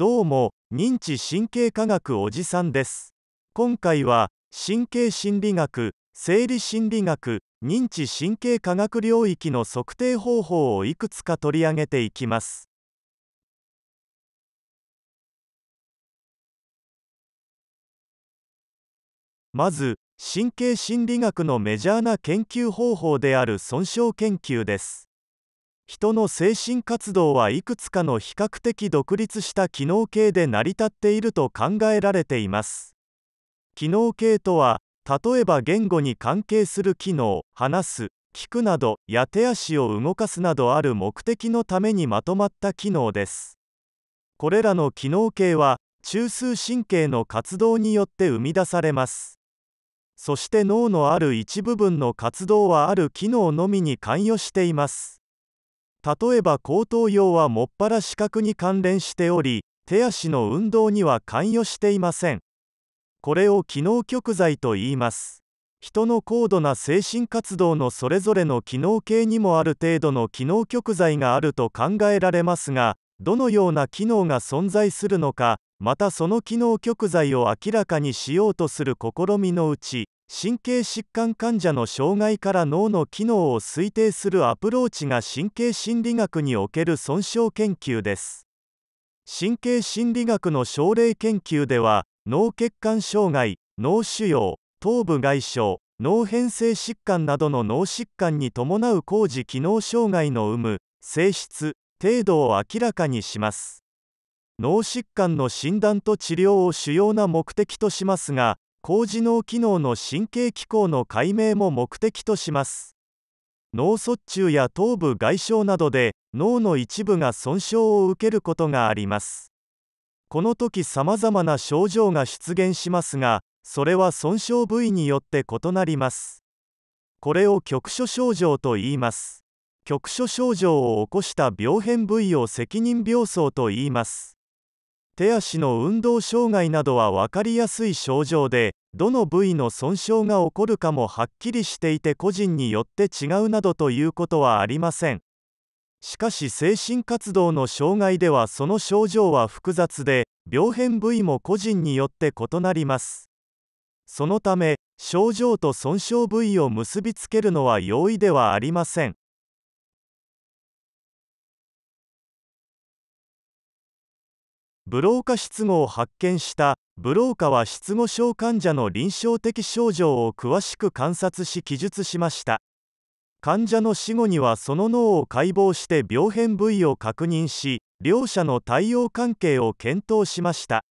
どうも認知神経科学おじさんです今回は神経心理学生理心理学認知神経科学領域の測定方法をいくつか取り上げていきますまず神経心理学のメジャーな研究方法である損傷研究です人の精神活動はいくつかの比較的独立した機能系で成り立っていると考えられています機能系とは例えば言語に関係する機能話す聞くなどや手足を動かすなどある目的のためにまとまった機能ですこれらの機能系は中枢神経の活動によって生み出されますそして脳のある一部分の活動はある機能のみに関与しています例えば後頭葉はもっぱら視覚に関連しており手足の運動には関与していませんこれを機能極材と言います人の高度な精神活動のそれぞれの機能系にもある程度の機能極材があると考えられますがどのような機能が存在するのかまたその機能極材を明らかにしようとする試みのうち神経疾患患者の障害から脳の機能を推定するアプローチが神経心理学における損傷研究です神経心理学の症例研究では脳血管障害脳腫瘍頭部外傷脳変性疾患などの脳疾患に伴う工事機能障害の有無性質程度を明らかにします脳疾患の診断と治療を主要な目的としますが高次脳機能の神経機構の解明も目的とします脳卒中や頭部外傷などで脳の一部が損傷を受けることがありますこの時さまざまな症状が出現しますがそれは損傷部位によって異なりますこれを局所症状と言います局所症状を起こした病変部位を責任病巣と言います手足の運動障害などは分かりやすい症状でどの部位の損傷が起こるかもはっきりしていて個人によって違うなどということはありませんしかし精神活動の障害ではその症状は複雑で病変部位も個人によって異なりますそのため症状と損傷部位を結びつけるのは容易ではありませんブローカ失語を発見したブローカは失語症患者の臨床的症状を詳しく観察し記述しました患者の死後にはその脳を解剖して病変部位を確認し両者の対応関係を検討しました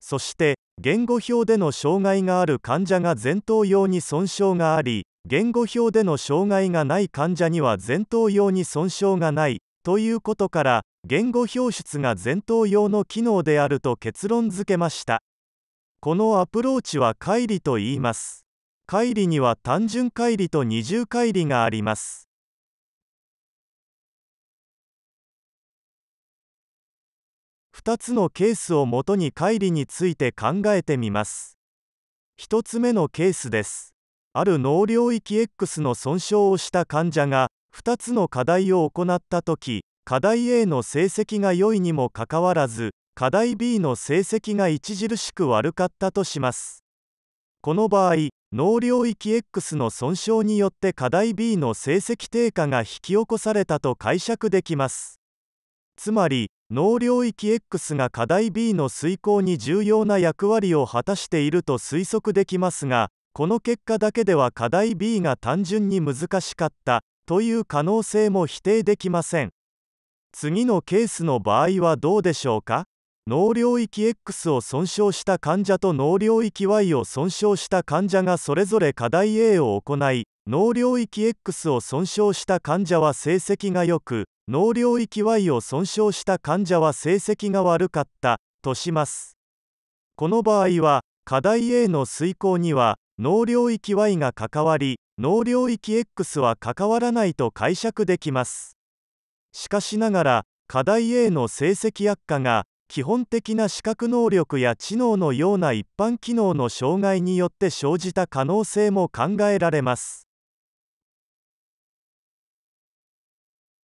そして言語表での障害がある患者が前頭葉に損傷があり言語表での障害がない患者には前頭葉に損傷がないということから言語表出が前頭葉の機能であると結論付けましたこのアプローチは乖離と言います乖離には単純乖離と二重乖離があります2つのケースをもとに乖離について考えてみます1つ目のケースですある脳領域 X の損傷をした患者が2つの課題を行った時課題 A の成績が良いにもかかわらず課題 B の成績が著しく悪かったとしますこの場合脳領域 X の損傷によって課題 B の成績低下が引き起こされたと解釈できますつまり脳領域 X が課題 B の遂行に重要な役割を果たしていると推測できますがこの結果だけでは課題 B が単純に難しかったという可能性も否定できません次のケースの場合はどうでしょうか脳領域 X を損傷した患者と脳領域 Y を損傷した患者がそれぞれ課題 A を行い脳領域 X を損傷した患者は成績が良く脳領域 Y を損傷した患者は成績が悪かったとしますこの場合は課題 A の遂行には脳領域 Y が関わり脳領域 X は関わらないと解釈できますしかしながら課題 A の成績悪化が基本的な視覚能力や知能のような一般機能の障害によって生じた可能性も考えられます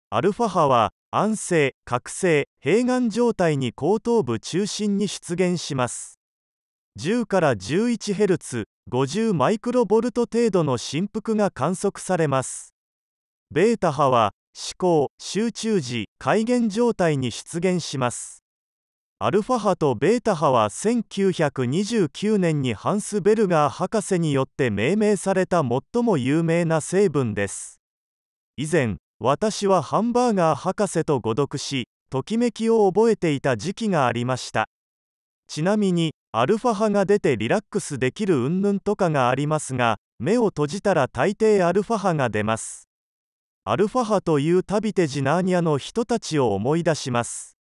アルファ波は安静覚醒併願状態に後頭部中心に出現します10から 11Hz50 マイクロボルト程度の振幅が観測されますベータ波は思考集中時改元状態に出現しますアルファ波とベータ波は1929年にハンス・ベルガー博士によって命名された最も有名な成分です以前私はハンバーガー博士と誤読しときめきを覚えていた時期がありましたちなみにアルファ波が出てリラックスできる云々とかがありますが目を閉じたら大抵アルファ波が出ますアルファ波という旅てジナーニャの人たちを思い出します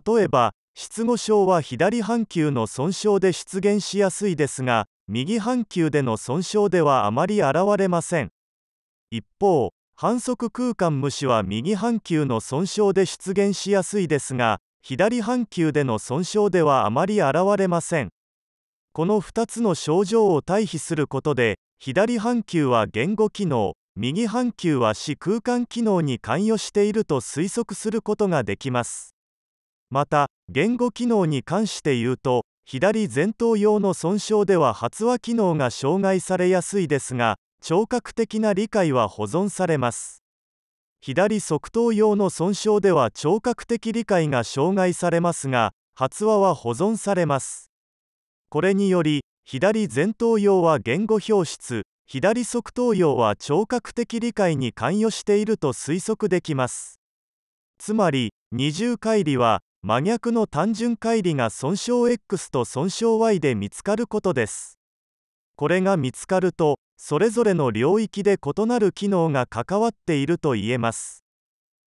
例えば失語症は左半球の損傷で出現しやすいですが右半球での損傷ではあまり現れません一方反則空間無視は右半球の損傷で出現しやすいですが左半球での損傷ではあまり現れませんこの2つの症状を対比することで左半球は言語機能右半球は視空間機能に関与していると推測することができますまた言語機能に関して言うと左前頭葉の損傷では発話機能が障害されやすいですが聴覚的な理解は保存されます左側頭葉の損傷では聴覚的理解が障害されますが発話は保存されますこれにより左前頭葉は言語表出左側頭葉は聴覚的理解に関与していると推測できますつまり二重乖離は真逆の単純乖離が損傷 X と損傷 Y で見つかることですこれが見つかるとそれぞれの領域で異なる機能が関わっていると言えます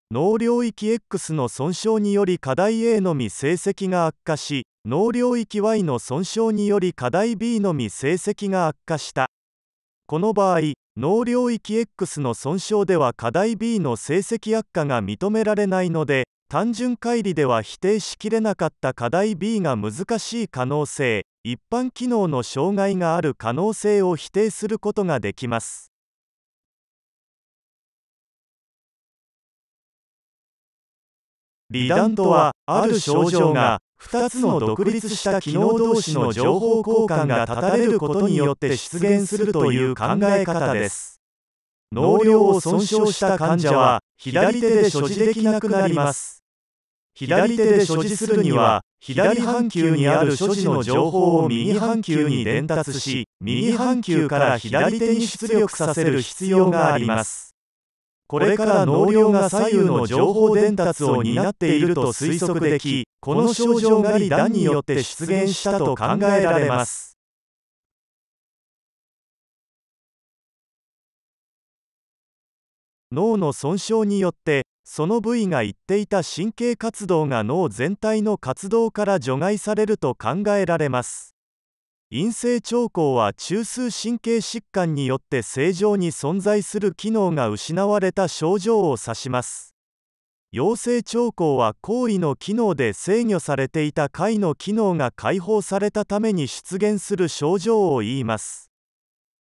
脳領域 X の損傷により課題 A のみ成績が悪化し脳領域 Y の損傷により課題 B のみ成績が悪化したこの場合脳領域 X の損傷では課題 B の成績悪化が認められないので単純乖離では否定しきれなかった課題 B が難しい可能性一般機能の障害がある可能性を否定することができますリダンはある症状が2つの独立した機能同士の情報交換が断たれることによって出現するという考え方です脳量を損傷した患者は左手で所持できなくなります左手で所持するには左半球にある所持の情報を右半球に伝達し右半球から左手に出力させる必要がありますこれから脳量が左右の情報伝達を担っていると推測できこの症状が離断によって出現したと考えられます脳の損傷によってその部位が言っていた神経活動が脳全体の活動から除外されると考えられます陰性兆候は中枢神経疾患によって正常に存在する機能が失われた症状を指します陽性兆候は行為の機能で制御されていた解の機能が解放されたために出現する症状を言います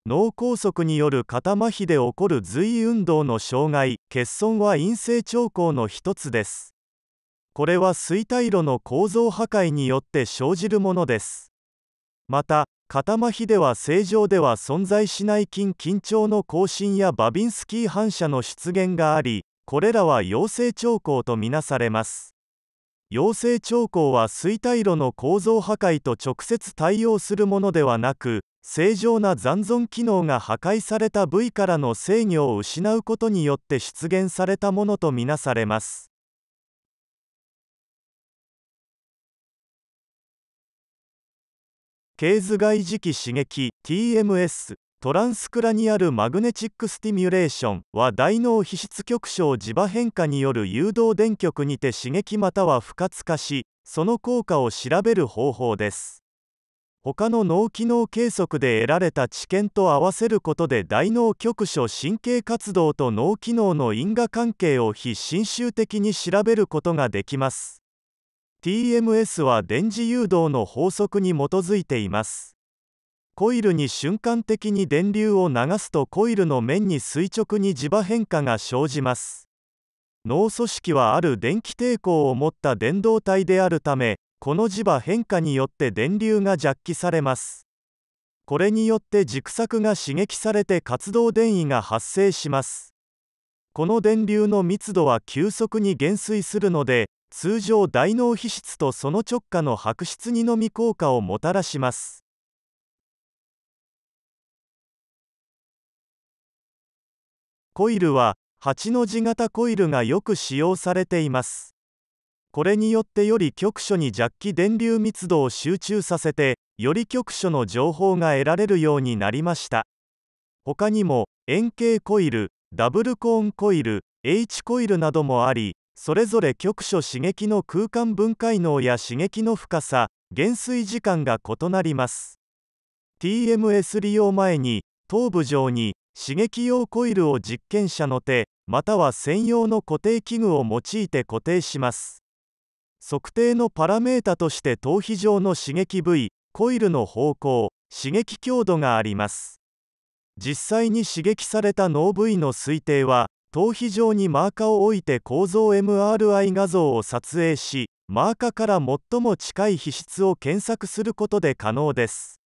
脳梗塞による肩麻痺で起こる髄運動の障害欠損は陰性兆候の一つですこれは衰退路の構造破壊によって生じるものですまた肩麻痺では正常では存在しない筋緊張の更新やバビンスキー反射の出現がありこれらは陽性兆候とみなされます陽性兆候は衰退路の構造破壊と直接対応するものではなく正常な残存機能が破壊された部位からの制御を失うことによって出現されたものとみなされます。経ズ外磁気刺激 TMS トランスクラニアルマグネチックスティミュレーションは大脳皮質所を磁場変化による誘導電極にて刺激または不活化しその効果を調べる方法です。他の脳機能計測で得られた知見と合わせることで大脳局所神経活動と脳機能の因果関係を非侵襲的に調べることができます TMS は電磁誘導の法則に基づいていますコイルに瞬間的に電流を流すとコイルの面に垂直に磁場変化が生じます脳組織はある電気抵抗を持った電動体であるためこの磁場変化によって電流がジャッキされますこれによって軸索が刺激されて活動電位が発生しますこの電流の密度は急速に減衰するので通常大脳皮質とその直下の白質にのみ効果をもたらしますコイルは8の字型コイルがよく使用されていますこれによってより局所に弱気電流密度を集中させてより局所の情報が得られるようになりました他にも円形コイルダブルコーンコイル H コイルなどもありそれぞれ局所刺激の空間分解能や刺激の深さ減衰時間が異なります TMS 利用前に頭部上に刺激用コイルを実験者の手または専用の固定器具を用いて固定します測定のパラメータとして頭皮上の刺激部位コイルの方向刺激強度があります実際に刺激された脳部位の推定は頭皮上にマーカーを置いて構造 MRI 画像を撮影しマーカーから最も近い皮質を検索することで可能です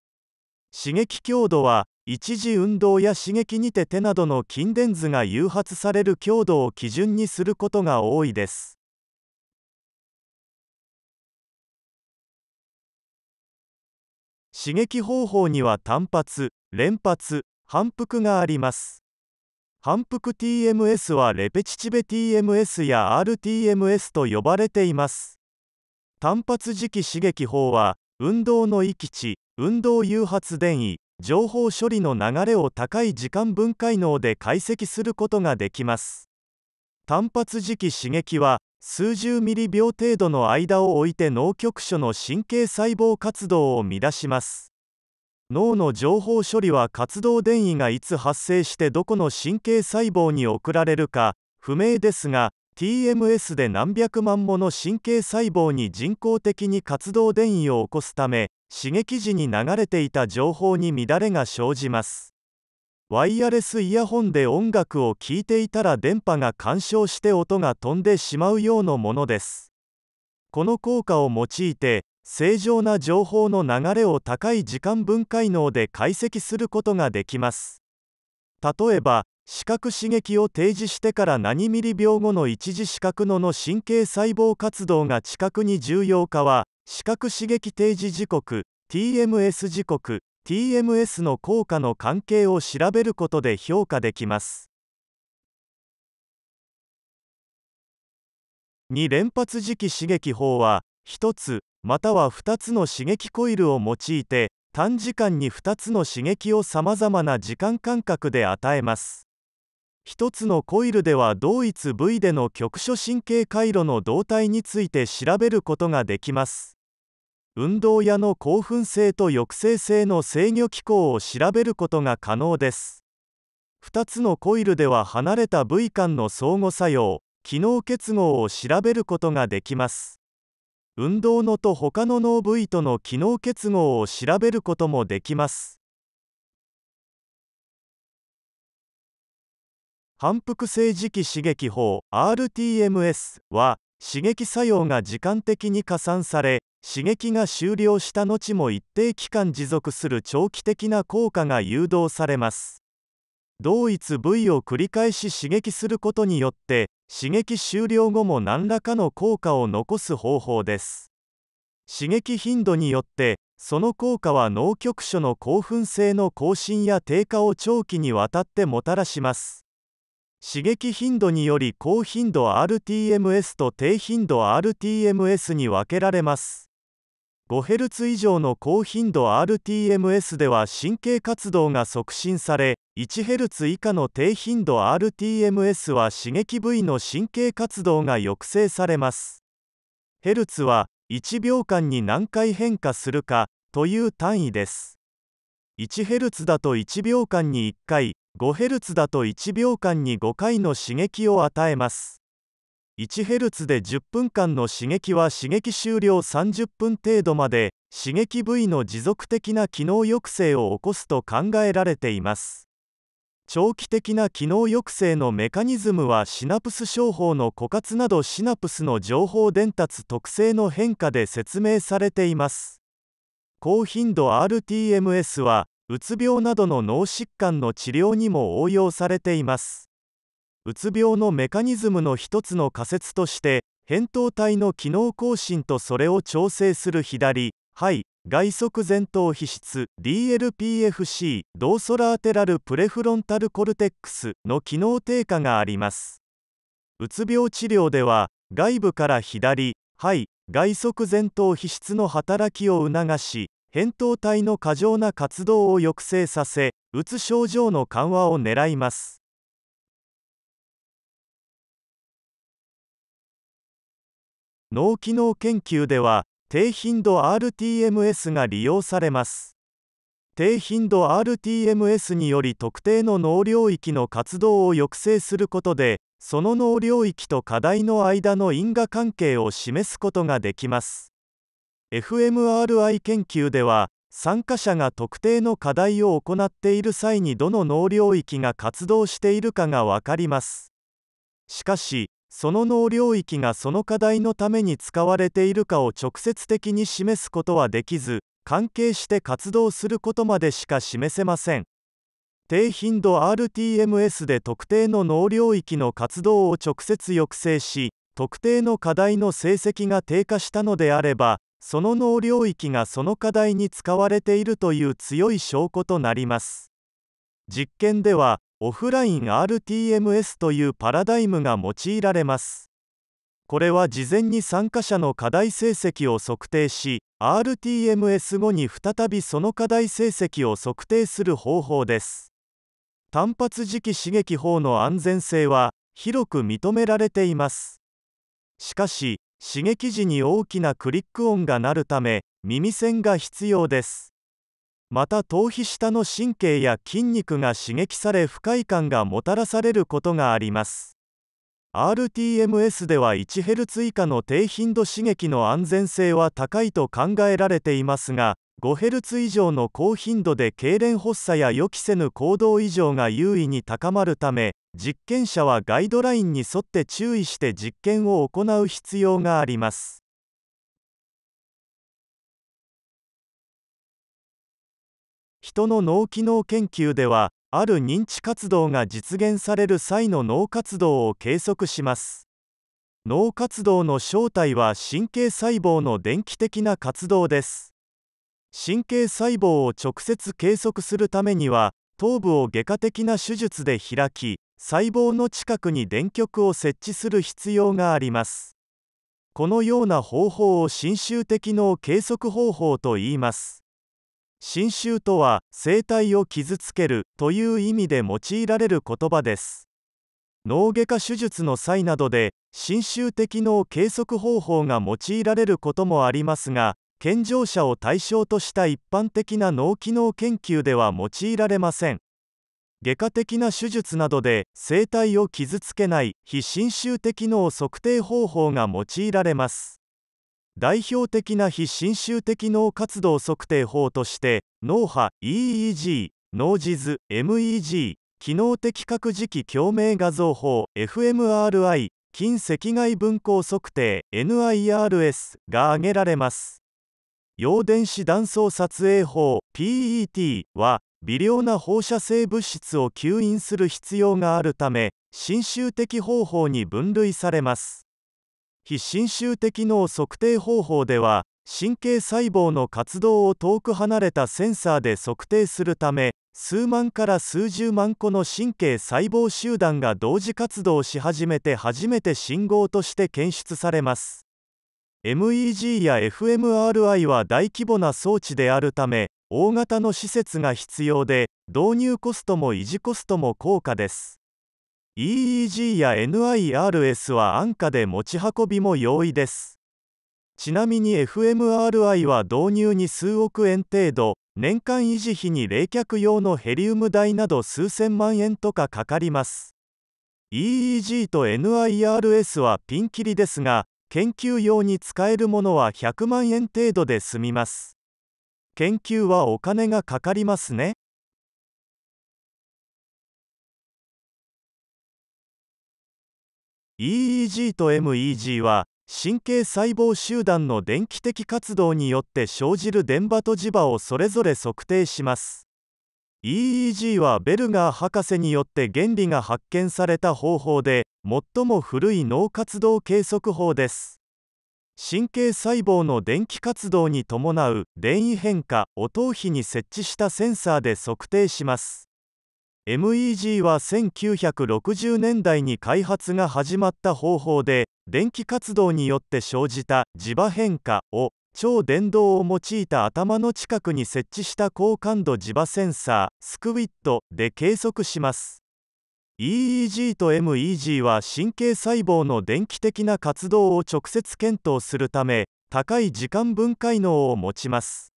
刺激強度は一時運動や刺激にて手などの筋電図が誘発される強度を基準にすることが多いです刺激方法には単発連発反復があります反復 TMS はレペチチベ TMS や RTMS と呼ばれています単発磁気刺激法は運動の域地運動誘発電位情報処理の流れを高い時間分解能で解析することができます単発磁気刺激は数十ミリ秒程度の間を置いて脳局所の神経細胞活動を乱します脳の情報処理は活動電位がいつ発生してどこの神経細胞に送られるか不明ですが TMS で何百万もの神経細胞に人工的に活動電位を起こすため刺激時に流れていた情報に乱れが生じますワイヤレスイヤホンで音楽を聴いていたら電波が干渉して音が飛んでしまうようなものですこの効果を用いて正常な情報の流れを高い時間分解能で解析することができます例えば視覚刺激を提示してから何ミリ秒後の一次視覚のの神経細胞活動が知覚に重要かは視覚刺激提示時刻 TMS 時刻 TMS の効果の関係を調べることで評価できます。2連発磁気刺激法は1つまたは2つの刺激コイルを用いて短時間に2つの刺激をさまざまな時間間隔で与えます。1つのコイルでは同一部位での局所神経回路の動態について調べることができます。運動屋の興奮性と抑制性の制御機構を調べることが可能です2つのコイルでは離れた部位間の相互作用機能結合を調べることができます運動のと他の脳部位との機能結合を調べることもできます反復性磁気刺激法 RTMS は刺激作用が時間的に加算され刺激が終了した後も一定期間持続する長期的な効果が誘導されます同一部位を繰り返し刺激することによって刺激終了後も何らかの効果を残す方法です刺激頻度によってその効果は脳局所の興奮性の更新や低下を長期にわたってもたらします刺激頻度により高頻度 RTMS と低頻度 RTMS に分けられます 5Hz 以上の高頻度 RTMS では神経活動が促進され 1Hz 以下の低頻度 RTMS は刺激部位の神経活動が抑制されます Hz は1秒間に何回変化するかという単位です 1Hz だと1秒間に1回 5Hz だと1秒間に5回の刺激を与えます 1Hz で10分間の刺激は刺激終了30分程度まで刺激部位の持続的な機能抑制を起こすと考えられています長期的な機能抑制のメカニズムはシナプス商法の枯渇などシナプスの情報伝達特性の変化で説明されています高頻度 RTMS はうつ病などの脳疾患の治療にも応用されていますうつ病のメカニズムの一つの仮説として扁桃体の機能更新とそれを調整する左肺外側前頭皮質 DLPFC ドーソラーテラルプレフロンタルコルテックスの機能低下がありますうつ病治療では外部から左肺外側前頭皮質の働きを促し扁桃体の過剰な活動を抑制させうつ症状の緩和を狙います脳機能研究では低頻度 RTMS が利用されます低頻度 RTMS により特定の脳領域の活動を抑制することでその脳領域と課題の間の因果関係を示すことができます FMRI 研究では参加者が特定の課題を行っている際にどの脳領域が活動しているかが分かりますしかしその脳領域がその課題のために使われているかを直接的に示すことはできず関係して活動することまでしか示せません低頻度 RTMS で特定の脳領域の活動を直接抑制し特定の課題の成績が低下したのであればその能領域がその課題に使われているという強い証拠となります実験ではオフライン RTMS というパラダイムが用いられますこれは事前に参加者の課題成績を測定し RTMS 後に再びその課題成績を測定する方法です単発磁気刺激法の安全性は広く認められていますしかし刺激時に大きなクリック音が鳴るため耳栓が必要ですまた頭皮下の神経や筋肉が刺激され不快感がもたらされることがあります RTMS では 1Hz 以下の低頻度刺激の安全性は高いと考えられていますが 5Hz 以上の高頻度で痙攣発作や予期せぬ行動異常が優位に高まるため実験者はガイドラインに沿って注意して実験を行う必要があります。人の脳機能研究ではある認知活動が実現される際の脳活動を計測します脳活動の正体は神経細胞の電気的な活動です神経細胞を直接計測するためには頭部を外科的な手術で開き細胞の近くに電極を設置する必要がありますこのような方法を侵襲的脳計測方法と言います侵襲とは生体を傷つけるという意味で用いられる言葉です脳外科手術の際などで侵襲的脳計測方法が用いられることもありますが健常者を対象とした一般的な脳機能研究では用いられません外科的な手術などで生体を傷つけない非侵襲的脳測定方法が用いられます代表的な非侵襲的脳活動測定法として脳波 EEG 脳地図 MEG 機能的核磁気共鳴画像法 FMRI 近赤外分光測定 NIRS が挙げられます陽電子断層撮影法 PET は微量な放射性物質を吸引する必要があるため侵襲的方法に分類されます非侵襲的脳測定方法では神経細胞の活動を遠く離れたセンサーで測定するため数万から数十万個の神経細胞集団が同時活動し始めて初めて信号として検出されます MEG や FMRI は大規模な装置であるため大型の施設が必要で導入コストも維持コストも高価です EEG や NIRS は安価で持ち運びも容易ですちなみに FMRI は導入に数億円程度年間維持費に冷却用のヘリウム代など数千万円とかかかります EEG と NIRS はピンキリですが研究用に使えるものは100万円程度で済みます研究はお金がかかりますね EEG と MEG は神経細胞集団の電気的活動によって生じる電波と磁場をそれぞれ測定します EEG はベルガー博士によって原理が発見された方法で最も古い脳活動計測法です神経細胞の電気活動に伴う電位変化・を頭皮に設置したセンサーで測定します MEG は1960年代に開発が始まった方法で電気活動によって生じた磁場変化を超電動を用いた頭の近くに設置した高感度磁場センサースクウィットで計測します EEG と MEG は神経細胞の電気的な活動を直接検討するため高い時間分解能を持ちます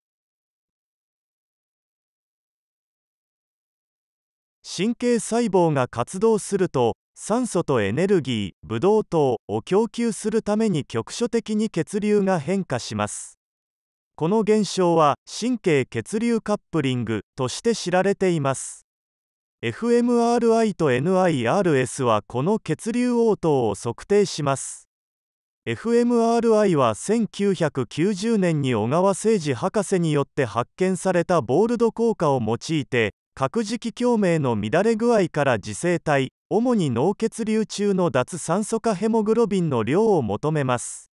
神経細胞が活動すると酸素とエネルギーブドウ糖を供給するために局所的に血流が変化しますこの現象は神経血流カップリングとして知られています FMRI と NIRS はこの血流応答を測定します FMRI は1990年に小川誠二博士によって発見されたボールド効果を用いて核磁気共鳴の乱れ具合から自生体主に脳血流中の脱酸素化ヘモグロビンの量を求めます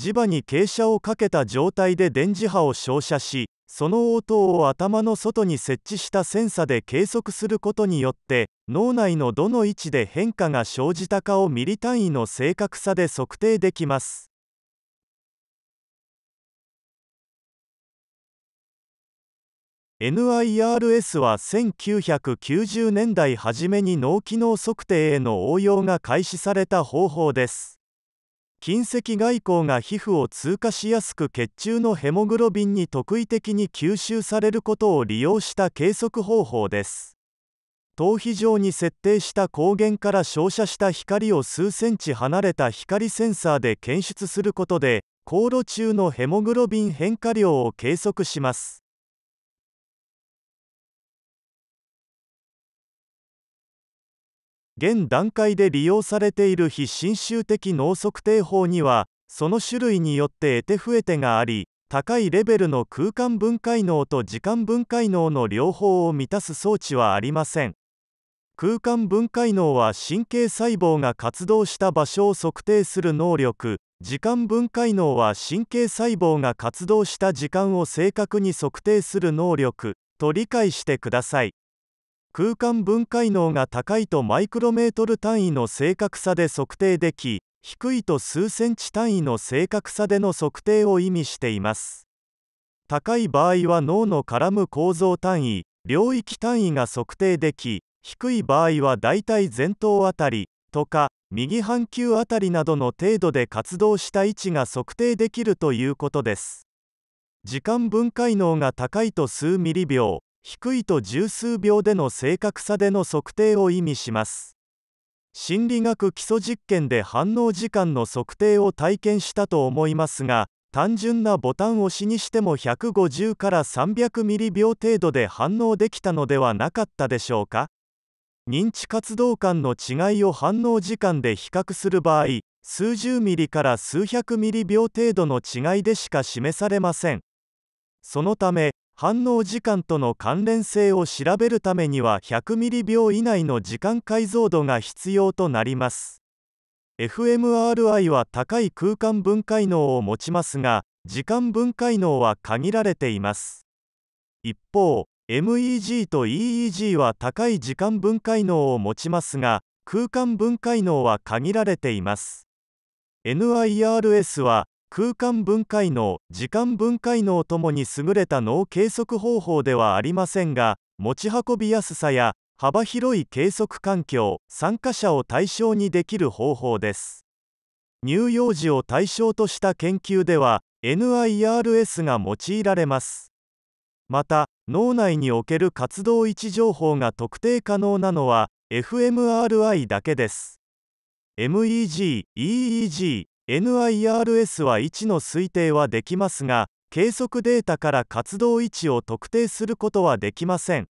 磁場に傾斜をかけた状態で電磁波を照射しその応答を頭の外に設置したセンサで計測することによって脳内のどの位置で変化が生じたかをミリ単位の正確さで測定できます NIRS は1990年代初めに脳機能測定への応用が開始された方法です。近赤外光が皮膚を通過しやすく血中のヘモグロビンに特異的に吸収されることを利用した計測方法です。頭皮上に設定した光源から照射した光を数センチ離れた光センサーで検出することで、航路中のヘモグロビン変化量を計測します。現段階で利用されている非侵襲的脳測定法にはその種類によって得手不得手があり高いレベルの空間分解能と時間分解能の両方を満たす装置はありません空間分解能は神経細胞が活動した場所を測定する能力時間分解能は神経細胞が活動した時間を正確に測定する能力と理解してください空間分解能が高いとマイクロメートル単位の正確さで測定でき低いと数センチ単位の正確さでの測定を意味しています高い場合は脳の絡む構造単位領域単位が測定でき低い場合はだいたい前頭あたりとか右半球あたりなどの程度で活動した位置が測定できるということです時間分解能が高いと数ミリ秒低いと十数秒での正確さでの測定を意味します心理学基礎実験で反応時間の測定を体験したと思いますが単純なボタン押しにしても150から300ミリ秒程度で反応できたのではなかったでしょうか認知活動間の違いを反応時間で比較する場合数十ミリから数百ミリ秒程度の違いでしか示されませんそのため反応時間との関連性を調べるためには100ミリ秒以内の時間解像度が必要となります fMRI は高い空間分解能を持ちますが時間分解能は限られています一方 MEG と EEG は高い時間分解能を持ちますが空間分解能は限られています NIRS は空間分解能時間分解能ともに優れた脳計測方法ではありませんが持ち運びやすさや幅広い計測環境参加者を対象にできる方法です乳幼児を対象とした研究では NIRS が用いられますまた脳内における活動位置情報が特定可能なのは fMRI だけです MEG、EEG、NIRS は位置の推定はできますが計測データから活動位置を特定することはできません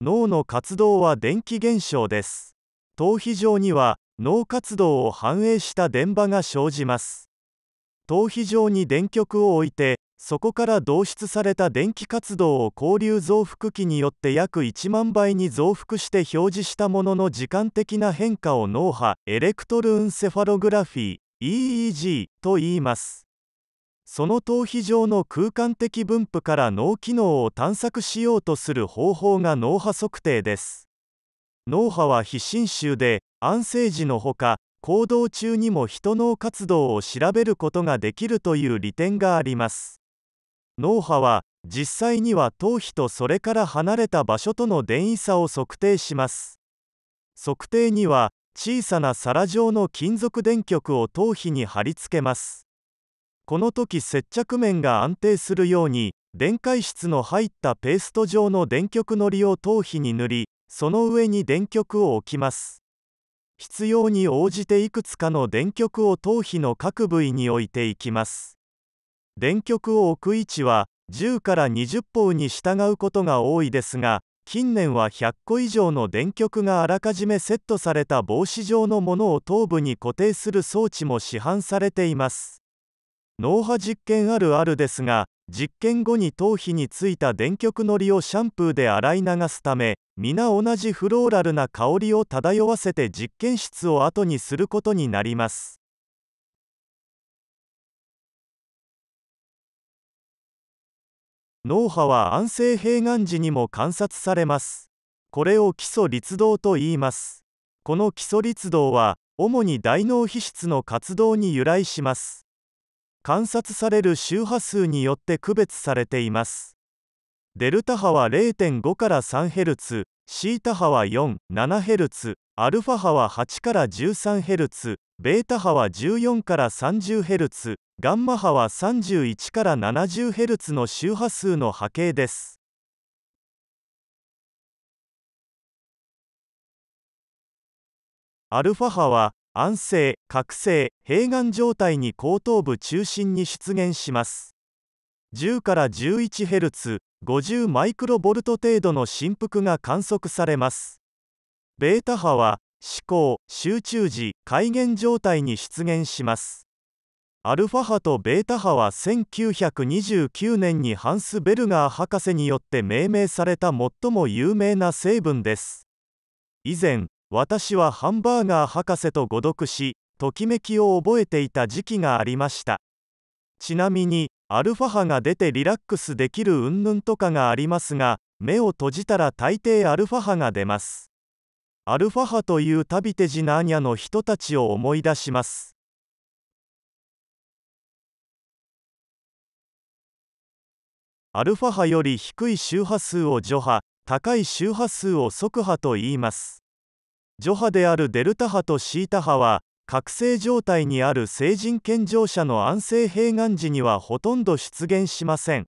脳の活動は電気現象です頭皮上には脳活動を反映した電場が生じます頭皮上に電極を置いてそこから導出された電気活動を交流増幅器によって約1万倍に増幅して表示したものの時間的な変化を脳波エレクトルンセファログラフィー EEG と言いますその頭皮上の空間的分布から脳機能を探索しようとする方法が脳波測定です脳波は非侵襲で安静時のほか行動中にも人脳活動を調べることができるという利点があります脳波は実際には頭皮とそれから離れた場所との電位差を測定します測定には小さな皿状の金属電極を頭皮に貼り付けますこの時接着面が安定するように電解質の入ったペースト状の電極のりを頭皮に塗りその上に電極を置きます必要に応じていくつかの電極を頭皮の各部位に置いていきます電極を置く位置は10から20方に従うことが多いですが近年は100個以上の電極があらかじめセットされた帽子状のものを頭部に固定する装置も市販されています脳波実験あるあるですが実験後に頭皮についた電極のりをシャンプーで洗い流すため皆同じフローラルな香りを漂わせて実験室を後にすることになります脳波は安静平眼時にも観察されますこれを基礎律動と言いますこの基礎律動は主に大脳皮質の活動に由来します観察される周波数によって区別されていますデルタ波は0.5から 3Hz シータ波は47ヘルツ、アルファ波は8から13ヘルツ、ベータ波は14から 30Hz ガンマ波は31から 70Hz の周波数の波形ですアルファ波は安静覚醒平眼状態に後頭部中心に出現します10から 11Hz50 マイクロボルト程度の振幅が観測されますベータ波は思考集中時戒厳状態に出現しますアルファ波とベータ波は1929年にハンス・ベルガー博士によって命名された最も有名な成分です以前私はハンバーガー博士と誤読しときめきを覚えていた時期がありましたちなみにアルファ波が出てリラックスできる云々とかがありますが目を閉じたら大抵アルファ波が出ますアルファ派という旅手ジナーニャの人たちを思い出します。アルファ波より低い周波数を除波、高い周波数を速波と言います。除波であるデルタ波とシータ波は、覚醒状態にある成人健常者の安静平眼時にはほとんど出現しません。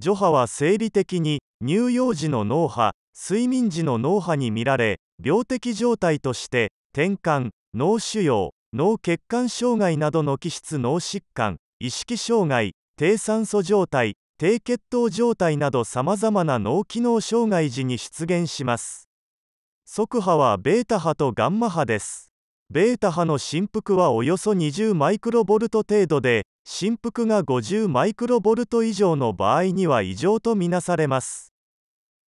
除波は生理的に乳幼児の脳波、睡眠時の脳波に見られ病的状態として転換脳腫瘍脳血管障害などの気質脳疾患意識障害低酸素状態低血糖状態などさまざまな脳機能障害時に出現します速波はベータ波とガンマ波ですベータ波の振幅はおよそ20マイクロボルト程度で振幅が50マイクロボルト以上の場合には異常とみなされます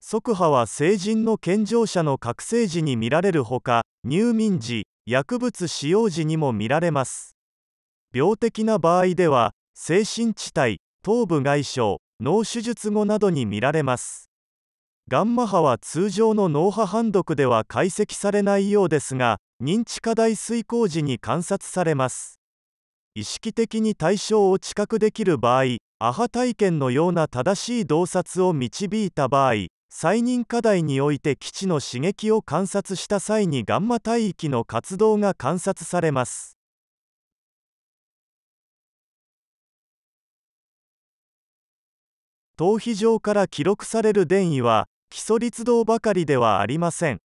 即波は成人の健常者の覚醒時に見られるほか入眠時薬物使用時にも見られます病的な場合では精神地帯頭部外傷脳手術後などに見られますガンマ波は通常の脳波判読では解析されないようですが認知課題遂行時に観察されます意識的に対象を知覚できる場合アハ体験のような正しい洞察を導いた場合再任課題において基地の刺激を観察した際にガンマ帯域の活動が観察されます。頭皮上から記録される電位は基礎律動ばかりではありません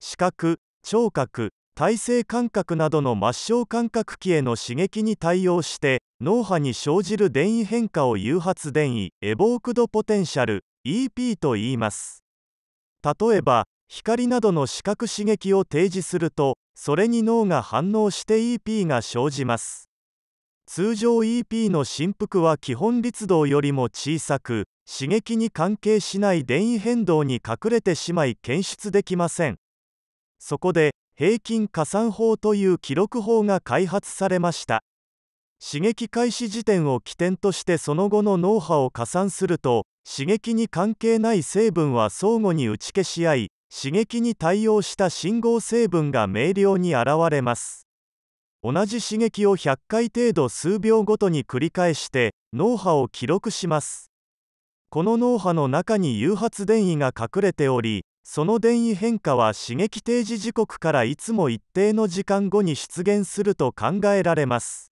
視覚聴覚体制感覚などの末梢感覚器への刺激に対応して脳波に生じる電位変化を誘発電位エボークドポテンシャル EP と言います例えば光などの視覚刺激を提示するとそれに脳が反応して EP が生じます通常 EP の振幅は基本律動よりも小さく刺激に関係しない電位変動に隠れてしまい検出できませんそこで平均加算法という記録法が開発されました刺激開始時点を起点としてその後の脳波を加算すると刺激に関係ない成分は相互に打ち消し合い刺激に対応した信号成分が明瞭に現れます同じ刺激を100回程度数秒ごとに繰り返して脳波を記録しますこの脳波の中に誘発電位が隠れておりその電位変化は刺激提示時刻からいつも一定の時間後に出現すると考えられます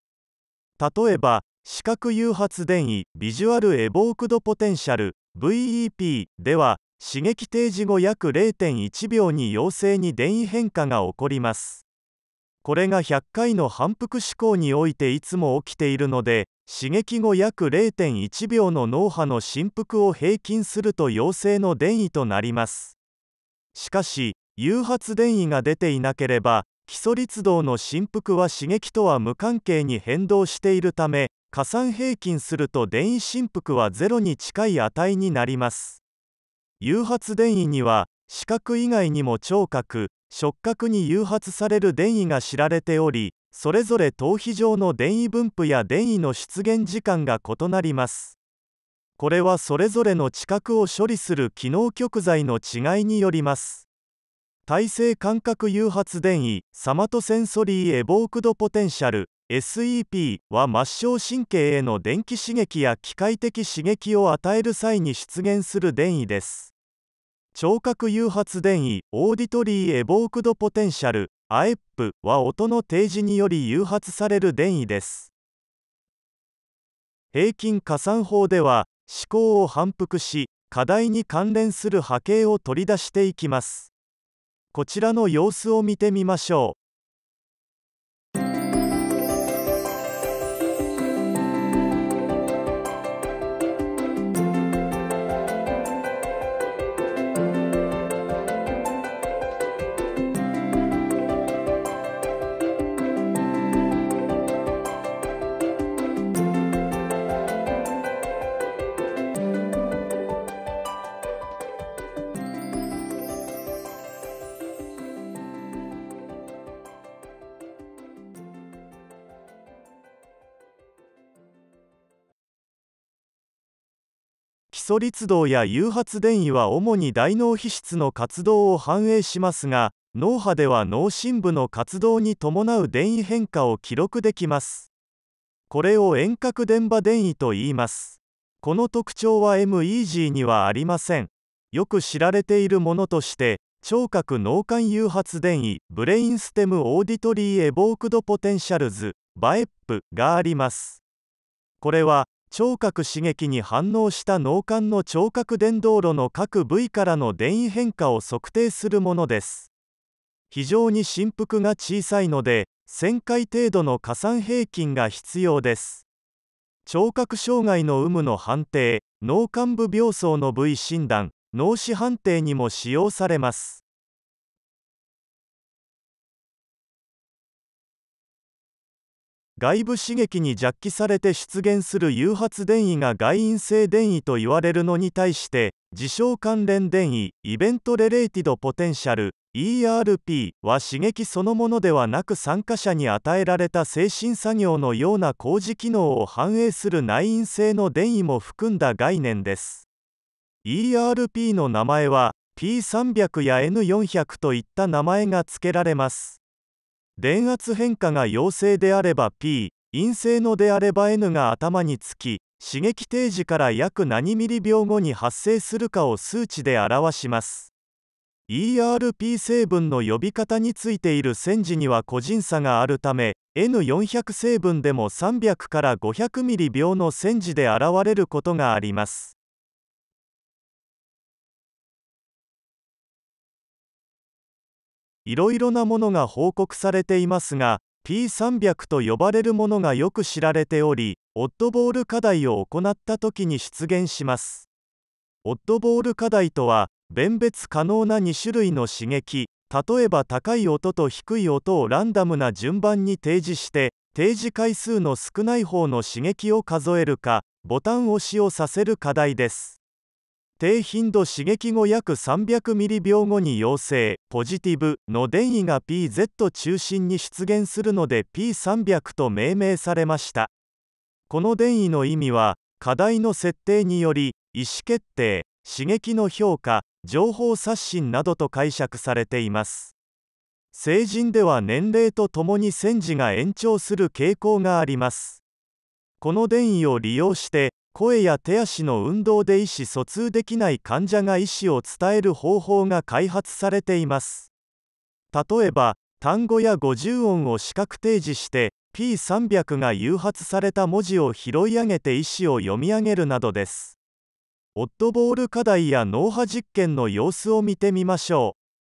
例えば視覚誘発電位ビジュアルエボークドポテンシャル VEP では刺激提示後約0.1秒に陽性に電位変化が起こりますこれが100回の反復思考においていつも起きているので刺激後約0.1秒の脳波の振幅を平均すると陽性の電位となりますしかし誘発電位が出ていなければ基礎律動の振幅は刺激とは無関係に変動しているため加算平均すると電位振幅はゼロに近い値になります誘発電位には視覚以外にも聴覚触覚に誘発される電位が知られておりそれぞれ頭皮上の電位分布や電位の出現時間が異なりますこれはそれぞれの知覚を処理する機能極材の違いによります耐性感覚誘発電位サマトセンソリーエボークドポテンシャル SEP は末梢神経への電気刺激や機械的刺激を与える際に出現する電位です聴覚誘発電位オーディトリーエボークドポテンシャル AEP は音の提示により誘発される電位です平均加算法では思考を反復し課題に関連する波形を取り出していきますこちらの様子を見てみましょう。礎立動や誘発電位は主に大脳皮質の活動を反映しますが脳波では脳深部の活動に伴う電位変化を記録できますこれを遠隔電波電位と言いますこの特徴は MEG にはありませんよく知られているものとして聴覚脳幹誘発電位ブレインステムオーディトリーエボークドポテンシャルズバエップがありますこれは聴覚刺激に反応した脳幹の聴覚伝導路の各部位からの電位変化を測定するものです非常に振幅が小さいので1000回程度の加算平均が必要です聴覚障害の有無の判定脳幹部病巣の部位診断脳死判定にも使用されます外部刺激に弱気されて出現する誘発電位が外因性電位と言われるのに対して事象関連電位イベントレレーティドポテンシャル ERP は刺激そのものではなく参加者に与えられた精神作業のような工事機能を反映する内因性の電位も含んだ概念です ERP の名前は P300 や N400 といった名前が付けられます電圧変化が陽性であれば P 陰性のであれば N が頭につき刺激定時から約何ミリ秒後に発生するかを数値で表します ERP 成分の呼び方についている線時には個人差があるため N400 成分でも300から500ミリ秒の線時で現れることがありますいろいろなものが報告されていますが P300 と呼ばれるものがよく知られておりオッドボール課題を行った時に出現しますオッドボール課題とは弁別可能な2種類の刺激例えば高い音と低い音をランダムな順番に提示して提示回数の少ない方の刺激を数えるかボタン押しをさせる課題です低頻度刺激後約300ミリ秒後に陽性ポジティブの電位が PZ 中心に出現するので P300 と命名されましたこの電位の意味は課題の設定により意思決定刺激の評価情報刷新などと解釈されています成人では年齢とともに戦時が延長する傾向がありますこの電位を利用して声や手足の運動で意思疎通できない患者が意思を伝える方法が開発されています例えば単語や五十音を視覚提示して P300 が誘発された文字を拾い上げて意思を読み上げるなどですオットボール課題や脳波実験の様子を見てみましょう